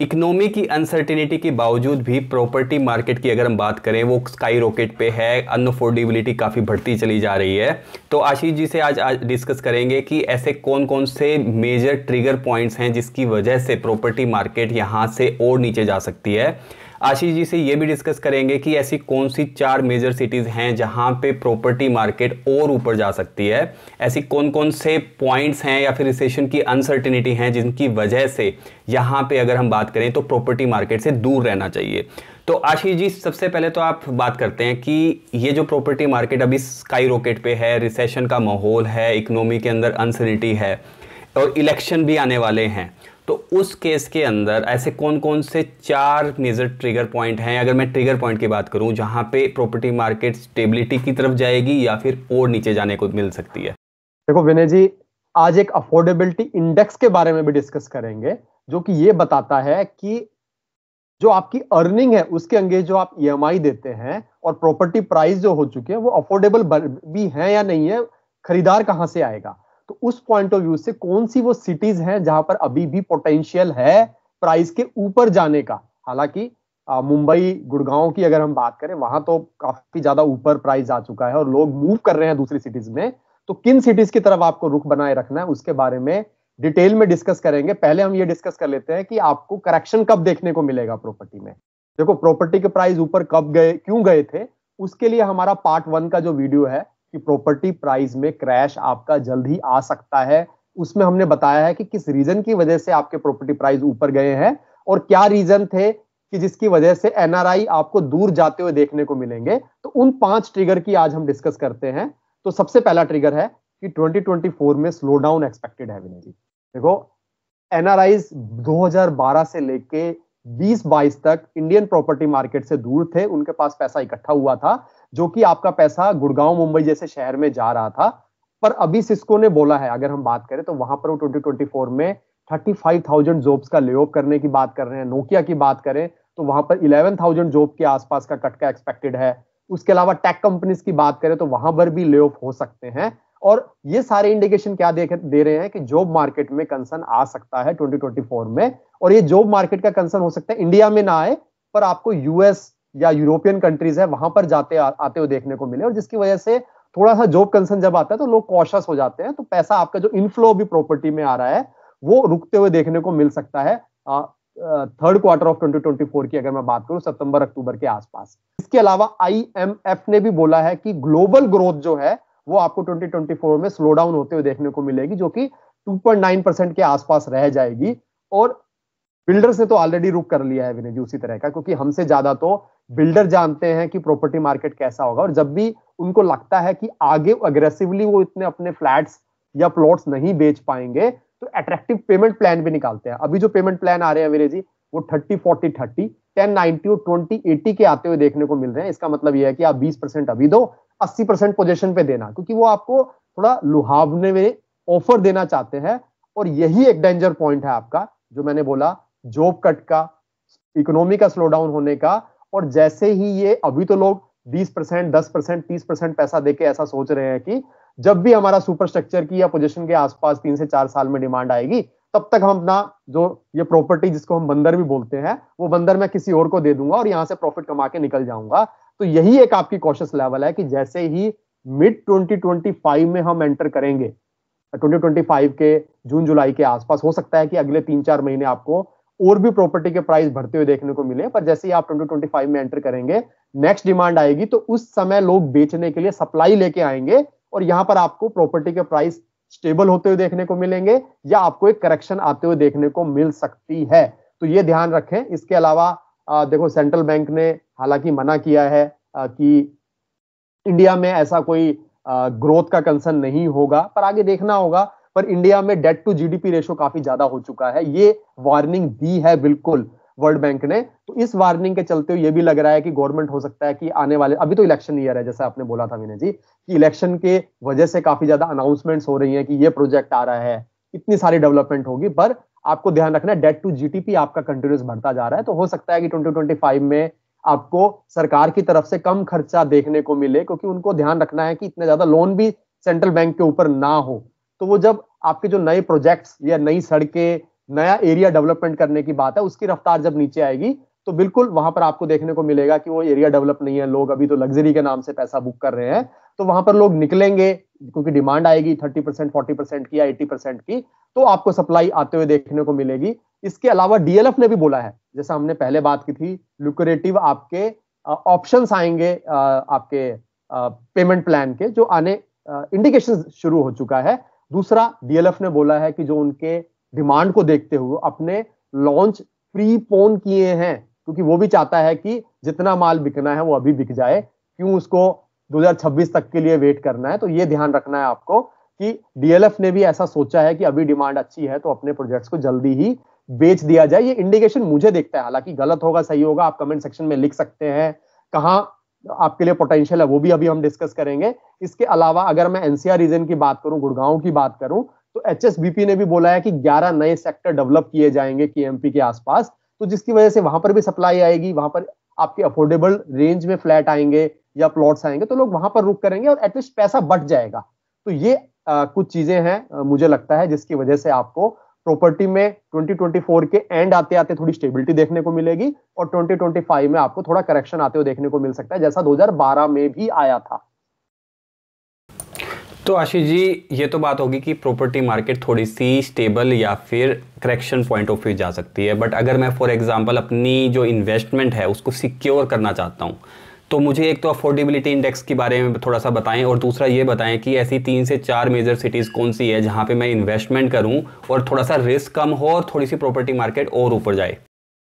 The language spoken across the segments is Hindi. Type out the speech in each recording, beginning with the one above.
इकोनॉमी की अनसर्टिनिटी के बावजूद भी प्रॉपर्टी मार्केट की अगर हम बात करें वो स्काई रॉकेट पे है अनफोर्डेबिलिटी काफ़ी बढ़ती चली जा रही है तो आशीष जी से आज आज डिस्कस करेंगे कि ऐसे कौन कौन से मेजर ट्रिगर पॉइंट्स हैं जिसकी वजह से प्रॉपर्टी मार्केट यहाँ से और नीचे जा सकती है आशीष जी से ये भी डिस्कस करेंगे कि ऐसी कौन सी चार मेजर सिटीज़ हैं जहाँ पे प्रॉपर्टी मार्केट और ऊपर जा सकती है ऐसी कौन कौन से पॉइंट्स हैं या फिर रिसेशन की अनसर्टिनिटी हैं जिनकी वजह से यहाँ पे अगर हम बात करें तो प्रॉपर्टी मार्केट से दूर रहना चाहिए तो आशीष जी सबसे पहले तो आप बात करते हैं कि ये जो प्रॉपर्टी मार्केट अभी स्काई रॉकेट पे है रिसेशन का माहौल है इकोनॉमी के अंदर अनसर्टिनिटी है और इलेक्शन भी आने वाले हैं तो उस केस के अंदर ऐसे कौन कौन से चार मेजर ट्रिगर पॉइंट हैं अगर मैं ट्रिगर पॉइंट की बात करूं जहां पे प्रॉपर्टी मार्केट स्टेबिलिटी की तरफ जाएगी या फिर और नीचे जाने को मिल सकती है देखो विनय जी आज एक अफोर्डेबिलिटी इंडेक्स के बारे में भी डिस्कस करेंगे जो कि ये बताता है कि जो आपकी अर्निंग है उसके अंगे जो आप ई e देते हैं और प्रॉपर्टी प्राइस जो हो चुके हैं वो अफोर्डेबल भी है या नहीं है खरीदार कहां से आएगा तो उस पॉइंट ऑफ व्यू से कौन सी वो सिटीज हैं जहां पर अभी भी पोटेंशियल है प्राइस के ऊपर जाने का हालांकि मुंबई गुड़गांव की अगर हम बात करें वहां तो काफी ज्यादा ऊपर प्राइस आ चुका है और लोग मूव कर रहे हैं दूसरी सिटीज में तो किन सिटीज की तरफ आपको रुख बनाए रखना है उसके बारे में डिटेल में डिस्कस करेंगे पहले हम ये डिस्कस कर लेते हैं कि आपको करेक्शन कब देखने को मिलेगा प्रॉपर्टी में देखो प्रॉपर्टी के प्राइस ऊपर कब गए क्यों गए थे उसके लिए हमारा पार्ट वन का जो वीडियो है कि प्रॉपर्टी प्राइस में क्रैश आपका जल्द ही आ सकता है उसमें हमने बताया है कि किस रीजन की वजह से आपके प्रॉपर्टी प्राइस ऊपर गए हैं और क्या रीजन थे कि जिसकी वजह से एनआरआई आपको दूर जाते हुए देखने को मिलेंगे तो उन पांच ट्रिगर की आज हम डिस्कस करते हैं तो सबसे पहला ट्रिगर है कि 2024 में स्लो डाउन एक्सपेक्टेड है विनय जी देखो एनआरआई 2012 से लेके 20 बाईस तक इंडियन प्रॉपर्टी मार्केट से दूर थे उनके पास पैसा इकट्ठा हुआ था जो कि आपका पैसा गुड़गांव मुंबई जैसे शहर में जा रहा था पर अभी सिस्को ने बोला है अगर हम बात करें तो वहां पर वो 2024 में 35,000 जॉब्स का ले करने की बात कर रहे हैं नोकिया की बात करें तो वहां पर 11,000 जॉब के आसपास का कट का एक्सपेक्टेड है उसके अलावा टेक कंपनीज की बात करें तो वहां पर भी ले हो सकते हैं और ये सारे इंडिकेशन क्या देख दे रहे हैं कि जॉब मार्केट में कंसर्न आ सकता है 2024 में और ये जॉब मार्केट का कंसर्न हो सकता है इंडिया में ना आए पर आपको यूएस या यूरोपियन कंट्रीज है वहां पर जाते आ, आते हुए देखने को मिले और जिसकी वजह से थोड़ा सा जॉब कंसर्न जब आता है तो लोग कॉशस हो जाते हैं तो पैसा आपका जो इनफ्लो भी प्रॉपर्टी में आ रहा है वो रुकते हुए देखने को मिल सकता है थर्ड क्वार्टर ऑफ 2024 की अगर मैं बात करूं सितंबर अक्टूबर के आसपास इसके अलावा आईएमएफ ने भी बोला है कि ग्लोबल ग्रोथ जो है वो आपको 2024 में स्लो डाउन होते हुए देखने को मिलेगी जो कि 2.9 परसेंट के आसपास रह जाएगी और बिल्डर्स ने तो ऑलरेडी रुक कर लिया है विनय जी उसी तरह का क्योंकि हमसे ज्यादा तो बिल्डर जानते हैं कि प्रॉपर्टी मार्केट कैसा होगा और जब भी उनको लगता है कि आगे अग्रेसिवली वो इतने अपने फ्लैट्स या प्लॉट्स नहीं बेच पाएंगे तो अट्रैक्टिव पेमेंट प्लान भी निकालते हैं अभी जो पेमेंट प्लान आ रहे हैं अंग्रेजी वो thirty forty thirty ten ninety और ट्वेंटी एटी के आते हुए देखने को मिल रहे हैं इसका मतलब यह है कि आप बीस परसेंट अभी दो अस्सी परसेंट पोजिशन पे देना क्योंकि वो आपको थोड़ा लुहावने में ऑफर देना चाहते हैं और यही एक डेंजर पॉइंट है आपका जो मैंने बोला जॉब कट का इकोनॉमी का स्लो डाउन होने का और जैसे ही ये अभी तो लोग 20 परसेंट दस परसेंट तीस परसेंट पैसा देके ऐसा सोच रहे हैं कि जब भी हमारा सुपर स्ट्रक्चर की या पोजीशन के आसपास तीन से चार साल में डिमांड आएगी तब तक हम अपना जो ये प्रॉपर्टी जिसको हम बंदर भी बोलते हैं वो बंदर मैं किसी और को दे दूंगा और यहाँ से प्रॉफिट कमा के निकल जाऊंगा तो यही एक आपकी कॉशियस लेवल है कि जैसे ही मिड 2025 में हम एंटर करेंगे 2025 के जून जुलाई के आसपास हो सकता है कि अगले तीन चार महीने आपको और भी प्रॉपर्टी के प्राइस बढ़ते हुए देखने को मिले पर जैसे ही आप 2025 में एंटर करेंगे नेक्स्ट डिमांड आएगी तो उस समय लोग बेचने के लिए सप्लाई लेके आएंगे और यहां पर आपको प्रॉपर्टी के प्राइस स्टेबल होते हुए देखने को मिलेंगे या आपको एक करेक्शन आते हुए देखने को मिल सकती है तो ये ध्यान रखें इसके अलावा आ, देखो सेंट्रल बैंक ने हालांकि मना किया है आ, कि इंडिया में ऐसा कोई ग्रोथ का कंसर्न नहीं होगा पर आगे देखना होगा पर इंडिया में डेट टू जीडीपी रेशो काफी ज्यादा हो चुका है ये वार्निंग दी है बिल्कुल वर्ल्ड बैंक ने तो इस वार्निंग के चलते हुए ये भी लग रहा है कि गवर्नमेंट हो सकता है कि आने वाले अभी तो इलेक्शन ईयर है जैसे आपने बोला था विनय जी कि इलेक्शन के वजह से काफी ज्यादा अनाउंसमेंट हो रही है कि ये प्रोजेक्ट आ रहा है इतनी सारी डेवलपमेंट होगी पर आपको ध्यान रखना है डेट टू जीटीपी आपका कंटिन्यूस बढ़ता जा रहा है तो हो सकता है कि 2025 में आपको सरकार की तरफ से कम खर्चा देखने को मिले क्योंकि उनको ध्यान रखना है कि इतने ज्यादा लोन भी सेंट्रल बैंक के ऊपर ना हो तो वो जब आपके जो नए प्रोजेक्ट्स या नई सड़कें नया एरिया डेवलपमेंट करने की बात है उसकी रफ्तार जब नीचे आएगी तो बिल्कुल वहां पर आपको देखने को मिलेगा कि वो एरिया डेवलप नहीं है लोग अभी तो लग्जरी के नाम से पैसा बुक कर रहे हैं तो वहां पर लोग निकलेंगे क्योंकि डिमांड आएगी थर्टी परसेंट फोर्टी परसेंट की या एट्टी परसेंट की तो आपको सप्लाई आते हुए देखने को मिलेगी इसके अलावा डीएलएफ ने भी बोला है जैसा हमने पहले बात की थी लुकोरेटिव आपके ऑप्शन आएंगे आपके पेमेंट प्लान के जो आने इंडिकेशन शुरू हो चुका है दूसरा डीएलएफ ने बोला है कि जो उनके डिमांड को देखते हुए अपने लॉन्च प्री पोन किए हैं क्योंकि वो भी चाहता है कि जितना माल बिकना है वो अभी बिक जाए क्यों उसको 2026 तक के लिए वेट करना है तो ये ध्यान रखना है आपको कि डीएलएफ ने भी ऐसा सोचा है कि अभी डिमांड अच्छी है तो अपने प्रोजेक्ट्स को जल्दी ही बेच दिया जाए ये इंडिकेशन मुझे देखता है हालांकि गलत होगा सही होगा आप कमेंट सेक्शन में लिख सकते हैं कहाँ आपके लिए पोटेंशियल है वो भी अभी हम डिस्कस करेंगे इसके अलावा अगर मैं एनसीआर रीजन की बात करूं गुड़गांव की बात करूं तो एच ने भी बोला है कि 11 नए सेक्टर डेवलप किए जाएंगे केएमपी के आसपास तो जिसकी वजह से वहां पर भी सप्लाई आएगी वहां पर आपके अफोर्डेबल रेंज में फ्लैट आएंगे या प्लॉट्स आएंगे तो लोग वहां पर रुक करेंगे और एटलीस्ट पैसा बट जाएगा तो ये आ, कुछ चीजें हैं मुझे लगता है जिसकी वजह से आपको प्रॉपर्टी में 2024 के एंड आते आते थोड़ी स्टेबिलिटी देखने को मिलेगी और 2025 में आपको थोड़ा करेक्शन आते हुए देखने को मिल सकता है जैसा 2012 में भी आया था तो आशीष जी ये तो बात होगी कि प्रॉपर्टी मार्केट थोड़ी सी स्टेबल या फिर करेक्शन पॉइंट ऑफ व्यू जा सकती है बट अगर मैं फॉर एग्जांपल अपनी जो इन्वेस्टमेंट है उसको सिक्योर करना चाहता हूँ तो मुझे एक तो अफोर्डेबिलिटी इंडेक्स के बारे में थोड़ा सा बताएं और दूसरा ये बताएं कि ऐसी तीन से चार मेजर सिटीज़ कौन सी है जहाँ पे मैं इन्वेस्टमेंट करूँ और थोड़ा सा रिस्क कम हो और थोड़ी सी प्रॉपर्टी मार्केट और ऊपर जाए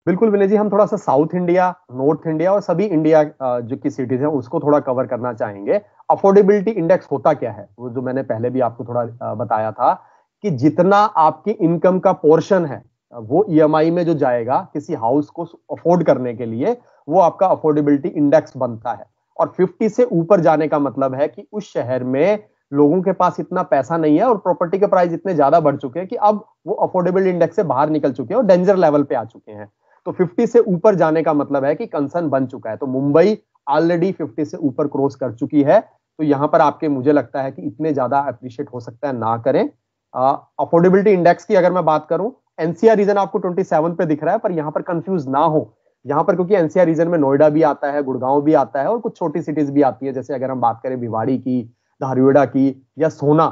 बिल्कुल विनय जी हम थोड़ा सा साउथ इंडिया नॉर्थ इंडिया और सभी इंडिया जो की सिटीज हैं उसको थोड़ा कवर करना चाहेंगे अफोर्डेबिलिटी इंडेक्स होता क्या है वो जो मैंने पहले भी आपको थोड़ा बताया था कि जितना आपकी इनकम का पोर्शन है वो ईएमआई e में जो जाएगा किसी हाउस को अफोर्ड करने के लिए वो आपका अफोर्डेबिलिटी इंडेक्स बनता है और 50 से ऊपर जाने का मतलब है कि उस शहर में लोगों के पास इतना पैसा नहीं है और प्रॉपर्टी के प्राइस इतने ज्यादा बढ़ चुके हैं कि अब वो अफोर्डेबल इंडेक्स से बाहर निकल चुके हैं और डेंजर लेवल पे आ चुके हैं तो 50 से ऊपर जाने का मतलब है कि कंसर्न बन चुका है तो मुंबई ऑलरेडी 50 से ऊपर क्रॉस कर चुकी है तो यहाँ पर आपके मुझे लगता है कि इतने ज्यादा अप्रिशिएट हो सकता है ना करें अफोर्डेबिलिटी इंडेक्स की अगर मैं बात करूं एनसीआर रीजन आपको 27 पे दिख रहा है पर यहां पर कंफ्यूज ना हो यहाँ पर क्योंकि एनसीआर रीजन में नोएडा भी आता है गुड़गांव भी आता है और कुछ छोटी सिटीज भी आती है जैसे अगर हम बात करें भिवाड़ी की धारवेड़ा की या सोना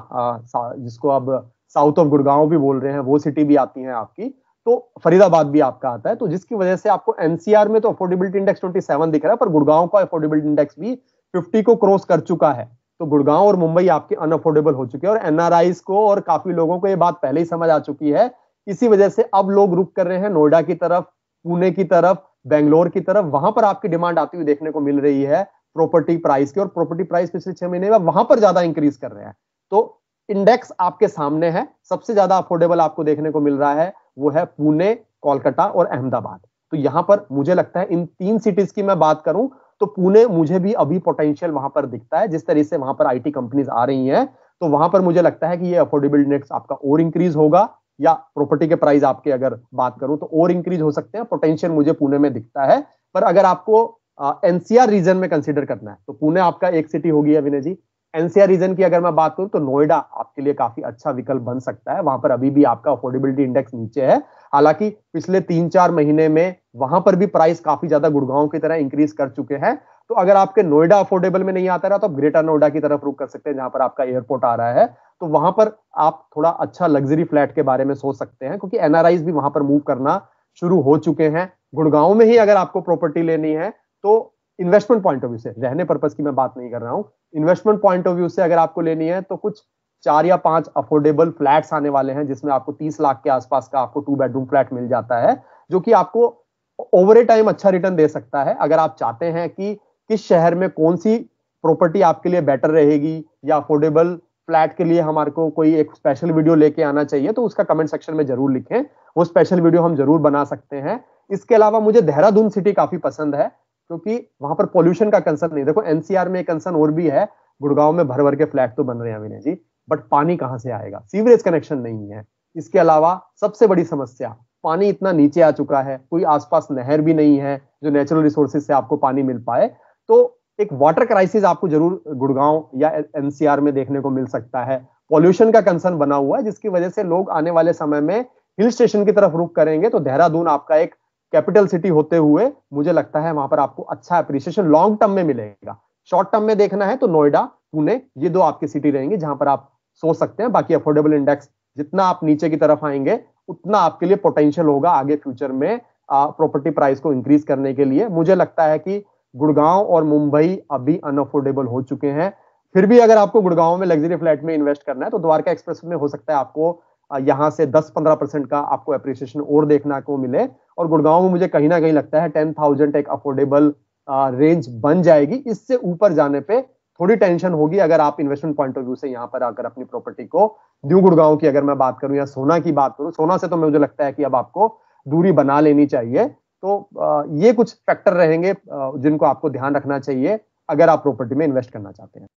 जिसको अब साउथ ऑफ गुड़गांव भी बोल रहे हैं वो सिटी भी आती है आपकी तो फरीदाबाद भी आपका आता है तो जिसकी वजह से आपको एनसीआर में तो अफोर्डेबिलिटी इंडेक्स ट्वेंटी दिख रहा है पर गुड़गांव का अफोर्डेबिलिटी इंडेक्स भी फिफ्टी को क्रॉस कर चुका है तो गुड़गांव और मुंबई आपके अनअफोर्डेबल हो चुके हैं और एनआरआईस को और काफी लोगों को ये बात पहले ही समझ आ चुकी है इसी वजह से अब लोग रुक कर रहे हैं नोएडा की तरफ पुणे की तरफ बेंगलोर की तरफ वहां पर आपकी डिमांड आती हुई देखने को मिल रही है प्रॉपर्टी प्राइस की और प्रॉपर्टी प्राइस पिछले छह महीने में वहां पर ज्यादा इंक्रीज कर रहे हैं तो इंडेक्स आपके सामने है सबसे ज्यादा अफोर्डेबल आपको देखने को मिल रहा है वो है पुणे कोलकाता और अहमदाबाद तो यहां पर मुझे लगता है इन तीन सिटीज की मैं बात करूं तो पुणे मुझे भी अभी पोटेंशियल वहां पर दिखता है जिस तरह से वहां पर आईटी कंपनीज आ रही हैं तो वहां पर मुझे लगता है कि ये अफोर्डेबल इंडेक्स आपका और इंक्रीज होगा या प्रॉपर्टी के प्राइस आपके अगर बात करूं तो और इंक्रीज हो सकते हैं पोटेंशियल मुझे पुणे में दिखता है पर अगर आपको एनसीआर रीजन में कंसिडर करना है तो पुणे आपका एक सिटी होगी अभिनय जी एनसीआर रीजन की अगर मैं बात करूं तो नोएडा आपके लिए काफी अच्छा विकल्प बन सकता है वहां पर अभी भी आपका अफोर्डेबिलिटी इंडेक्स नीचे है हालांकि पिछले तीन चार महीने में वहां पर भी प्राइस काफी ज्यादा गुड़गांव की तरह इंक्रीज कर चुके हैं तो अगर आपके नोएडा अफोर्डेबल में नहीं आता रहा तो आप ग्रेटर नोएडा की तरफ रुक कर सकते हैं जहां पर आपका एयरपोर्ट आ रहा है तो वहां पर आप थोड़ा अच्छा लग्जरी फ्लैट के बारे में सोच सकते हैं क्योंकि एनआरआईज भी वहां पर मूव करना शुरू हो चुके हैं गुड़गांव में ही अगर आपको प्रॉपर्टी लेनी है तो इन्वेस्टमेंट पॉइंट ऑफ व्यू से रहने पर्पज की मैं बात नहीं कर रहा हूँ इन्वेस्टमेंट पॉइंट ऑफ व्यू से अगर आपको लेनी है तो कुछ चार या पांच अफोर्डेबल फ्लैट्स आने वाले हैं जिसमें आपको तीस लाख के आसपास का आपको टू बेडरूम फ्लैट मिल जाता है जो कि आपको ओवर ए टाइम अच्छा रिटर्न दे सकता है अगर आप चाहते हैं कि किस शहर में कौन सी प्रॉपर्टी आपके लिए बेटर रहेगी या अफोर्डेबल फ्लैट के लिए हमारे को कोई एक स्पेशल वीडियो लेके आना चाहिए तो उसका कमेंट सेक्शन में जरूर लिखें वो स्पेशल वीडियो हम जरूर बना सकते हैं इसके अलावा मुझे देहरादून सिटी काफी पसंद है क्योंकि वहां पर पोल्यूशन का कंसर्न नहीं देखो एनसीआर में एक कंसर्न और भी है गुड़गांव में भर भर के फ्लैट तो बन रहे हैं विनय जी बट पानी कहाँ से आएगा सीवरेज कनेक्शन नहीं है इसके अलावा सबसे बड़ी समस्या पानी इतना नीचे आ चुका है कोई आसपास नहर भी नहीं है जो नेचुरल रिसोर्सेज से आपको पानी मिल पाए तो एक वाटर क्राइसिस आपको जरूर गुड़गांव या एनसीआर में देखने को मिल सकता है पॉल्यूशन का कंसर्न बना हुआ है जिसकी वजह से लोग आने वाले समय में हिल स्टेशन की तरफ रुख करेंगे तो देहरादून आपका एक कैपिटल सिटी होते हुए मुझे लगता है वहां पर आपको अच्छा अप्रिसिएशन लॉन्ग टर्म में मिलेगा शॉर्ट टर्म में देखना है तो नोएडा पुणे ये दो आपकी सिटी रहेंगी जहां पर आप सोच सकते हैं बाकी अफोर्डेबल इंडेक्स जितना आप नीचे की तरफ आएंगे उतना आपके लिए पोटेंशियल होगा आगे फ्यूचर में प्रॉपर्टी प्राइस को इंक्रीज करने के लिए मुझे लगता है कि गुड़गांव और मुंबई अभी अनअफोर्डेबल हो चुके हैं फिर भी अगर आपको गुड़गांव में लग्जरी फ्लैट में इन्वेस्ट करना है तो द्वारका एक्सप्रेस में हो सकता है आपको यहाँ से 10-15 परसेंट का आपको अप्रिसिएशन और देखना को मिले और गुड़गांव में मुझे कहीं ना कहीं लगता है टेन थाउजेंड एक अफोर्डेबल रेंज बन जाएगी इससे ऊपर जाने पे थोड़ी टेंशन होगी अगर आप इन्वेस्टमेंट पॉइंट ऑफ व्यू से यहाँ पर आकर अपनी प्रॉपर्टी को न्यू गुड़गांव की अगर मैं बात करूं या सोना की बात करूं सोना से तो मुझे लगता है कि अब आपको दूरी बना लेनी चाहिए तो ये कुछ फैक्टर रहेंगे जिनको आपको ध्यान रखना चाहिए अगर आप प्रॉपर्टी में इन्वेस्ट करना चाहते हैं